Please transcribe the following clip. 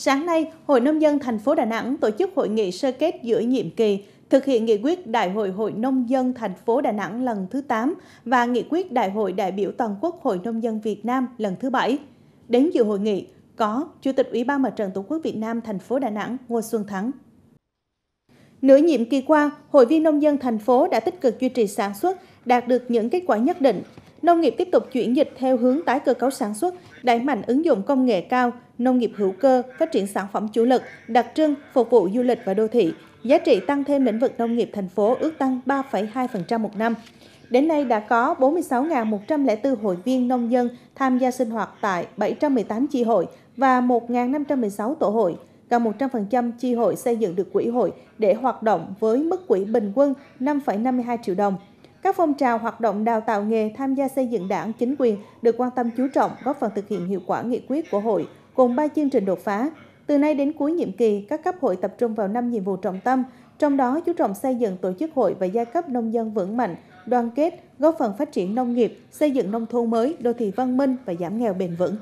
Sáng nay, Hội Nông dân thành phố Đà Nẵng tổ chức hội nghị sơ kết giữa nhiệm kỳ thực hiện nghị quyết Đại hội Hội Nông dân thành phố Đà Nẵng lần thứ 8 và nghị quyết Đại hội đại biểu toàn quốc Hội Nông dân Việt Nam lần thứ 7. Đến dự hội nghị có Chủ tịch Ủy ban Mặt trận Tổ quốc Việt Nam thành phố Đà Nẵng Ngô Xuân Thắng. Nửa nhiệm kỳ qua, Hội viên Nông dân thành phố đã tích cực duy trì sản xuất, đạt được những kết quả nhất định nông nghiệp tiếp tục chuyển dịch theo hướng tái cơ cấu sản xuất, đẩy mạnh ứng dụng công nghệ cao, nông nghiệp hữu cơ, phát triển sản phẩm chủ lực, đặc trưng, phục vụ du lịch và đô thị. Giá trị tăng thêm lĩnh vực nông nghiệp thành phố ước tăng 3,2% một năm. Đến nay đã có 46.104 hội viên nông dân tham gia sinh hoạt tại 718 chi hội và 1.516 tổ hội. Gần 100% chi hội xây dựng được quỹ hội để hoạt động với mức quỹ bình quân 5,52 triệu đồng. Các phong trào hoạt động đào tạo nghề tham gia xây dựng đảng, chính quyền được quan tâm chú trọng, góp phần thực hiện hiệu quả nghị quyết của hội, cùng ba chương trình đột phá. Từ nay đến cuối nhiệm kỳ, các cấp hội tập trung vào năm nhiệm vụ trọng tâm, trong đó chú trọng xây dựng tổ chức hội và giai cấp nông dân vững mạnh, đoàn kết, góp phần phát triển nông nghiệp, xây dựng nông thôn mới, đô thị văn minh và giảm nghèo bền vững.